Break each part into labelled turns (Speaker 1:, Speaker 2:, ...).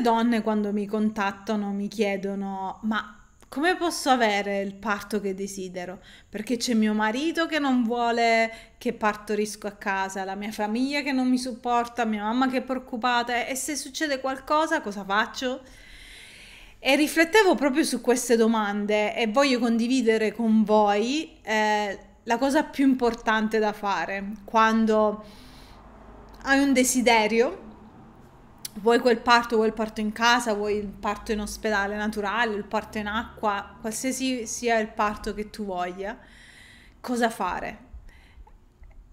Speaker 1: Molte donne quando mi contattano mi chiedono ma come posso avere il parto che desidero? Perché c'è mio marito che non vuole che partorisco a casa, la mia famiglia che non mi supporta, mia mamma che è preoccupata e se succede qualcosa cosa faccio? E riflettevo proprio su queste domande e voglio condividere con voi eh, la cosa più importante da fare quando hai un desiderio vuoi quel parto, vuoi il parto in casa, vuoi il parto in ospedale naturale, il parto in acqua, qualsiasi sia il parto che tu voglia, cosa fare?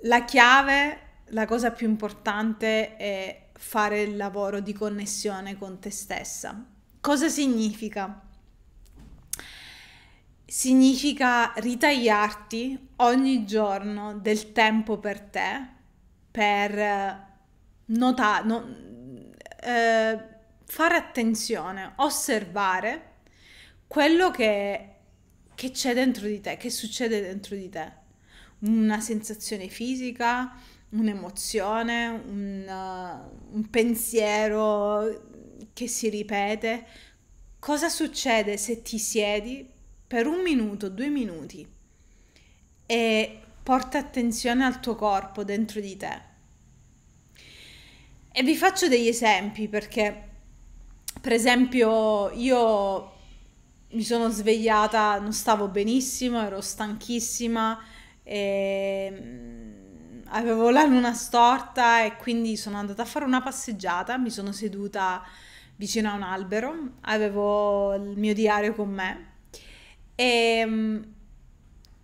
Speaker 1: La chiave, la cosa più importante è fare il lavoro di connessione con te stessa. Cosa significa? Significa ritagliarti ogni giorno del tempo per te, per notare, eh, fare attenzione, osservare quello che, che c'è dentro di te, che succede dentro di te. Una sensazione fisica, un'emozione, un, uh, un pensiero che si ripete. Cosa succede se ti siedi per un minuto, due minuti e porta attenzione al tuo corpo dentro di te? E vi faccio degli esempi perché, per esempio, io mi sono svegliata, non stavo benissimo, ero stanchissima, ehm, avevo la luna storta e quindi sono andata a fare una passeggiata, mi sono seduta vicino a un albero, avevo il mio diario con me e, ehm,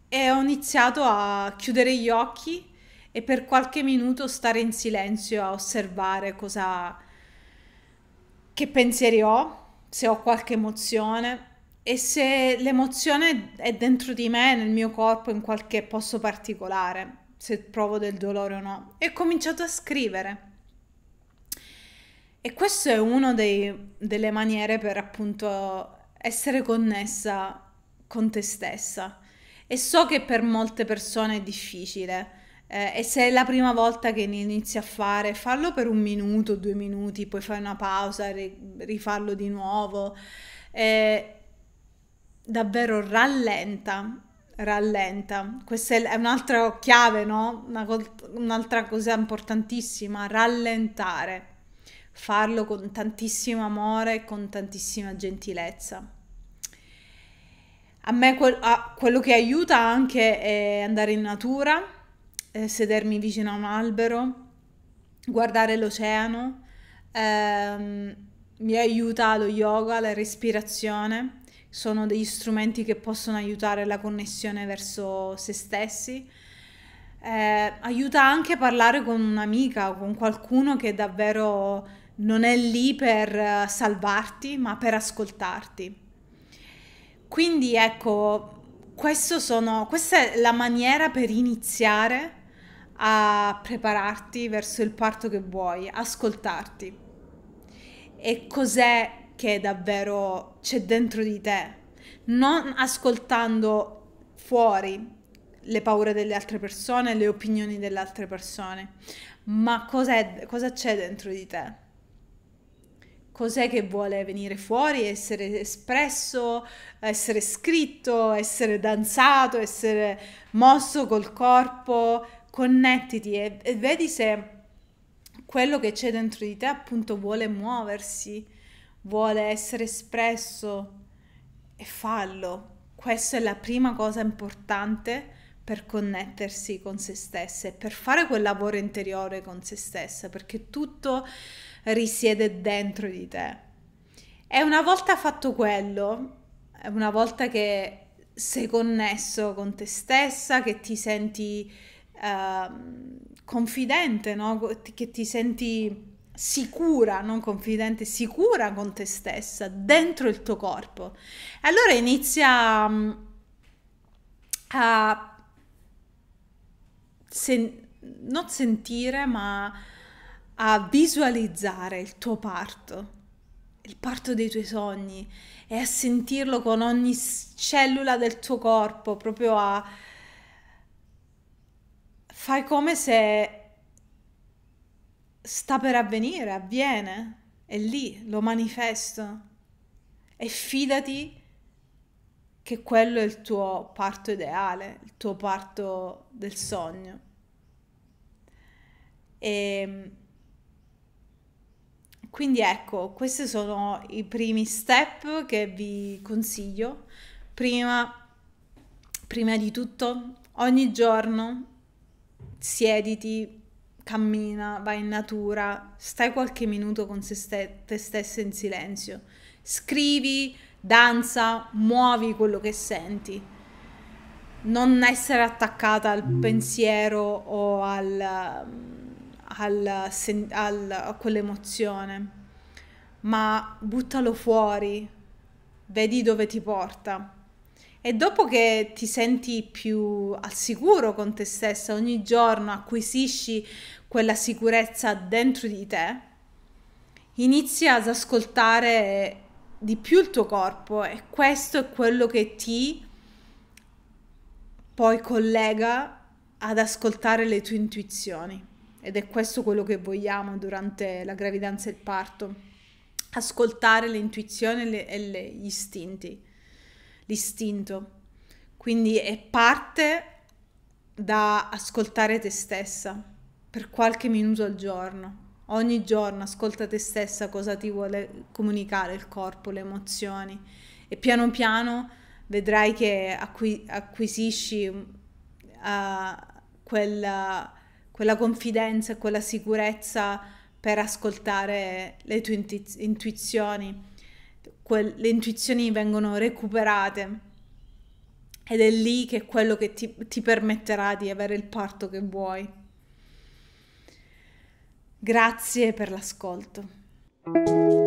Speaker 1: e ho iniziato a chiudere gli occhi e per qualche minuto stare in silenzio a osservare cosa, che pensieri ho, se ho qualche emozione e se l'emozione è dentro di me, nel mio corpo, in qualche posto particolare, se provo del dolore o no. E ho cominciato a scrivere. E questo è una delle maniere per appunto essere connessa con te stessa. E so che per molte persone è difficile, eh, e se è la prima volta che inizi a fare, fallo per un minuto, due minuti, poi fai una pausa, rifarlo di nuovo. Eh, davvero rallenta, rallenta. Questa è un'altra chiave, no? Una, un'altra cosa importantissima, rallentare. Farlo con tantissimo amore e con tantissima gentilezza. A me quello che aiuta anche è andare in natura eh, sedermi vicino a un albero, guardare l'oceano, ehm, mi aiuta lo yoga, la respirazione, sono degli strumenti che possono aiutare la connessione verso se stessi. Eh, aiuta anche a parlare con un'amica o con qualcuno che davvero non è lì per eh, salvarti, ma per ascoltarti. Quindi ecco, sono, questa è la maniera per iniziare a prepararti verso il parto che vuoi, ascoltarti. E cos'è che davvero c'è dentro di te? Non ascoltando fuori le paure delle altre persone, le opinioni delle altre persone, ma cos'è, cosa c'è dentro di te? Cos'è che vuole venire fuori, essere espresso, essere scritto, essere danzato, essere mosso col corpo, connettiti e, e vedi se quello che c'è dentro di te appunto vuole muoversi, vuole essere espresso e fallo. Questa è la prima cosa importante per connettersi con se stessa e per fare quel lavoro interiore con se stessa, perché tutto risiede dentro di te. E una volta fatto quello, una volta che sei connesso con te stessa, che ti senti Ehm, confidente, no? che ti senti sicura, non confidente, sicura con te stessa, dentro il tuo corpo. E allora inizia mm, a sen- non sentire, ma a visualizzare il tuo parto, il parto dei tuoi sogni e a sentirlo con ogni cellula del tuo corpo, proprio a fai come se sta per avvenire, avviene, è lì, lo manifesto e fidati che quello è il tuo parto ideale, il tuo parto del sogno. E ehm, quindi ecco, questi sono i primi step che vi consiglio. Prima, prima di tutto, ogni giorno siediti, cammina, vai in natura, stai qualche minuto con ste- te stessa in silenzio, scrivi, danza, muovi quello che senti. Non essere attaccata al mm. pensiero o al, al, al, a quell'emozione, ma buttalo fuori, vedi dove ti porta. E dopo che ti senti più al sicuro con te stessa, ogni giorno acquisisci quella sicurezza dentro di te, inizi ad ascoltare di più il tuo corpo e questo è quello che ti poi collega ad ascoltare le tue intuizioni ed è questo quello che vogliamo durante la gravidanza e il parto, ascoltare le intuizioni e, le, e gli istinti l'istinto. Quindi è parte da ascoltare te stessa per qualche minuto al giorno. Ogni giorno ascolta te stessa cosa ti vuole comunicare il corpo, le emozioni e piano piano vedrai che acqui- acquisisci uh, quella, quella confidenza e quella sicurezza per ascoltare le tue intu- intuizioni que- le intuizioni vengono recuperate ed è lì che è quello che ti, ti permetterà di avere il parto che vuoi. Grazie per l'ascolto.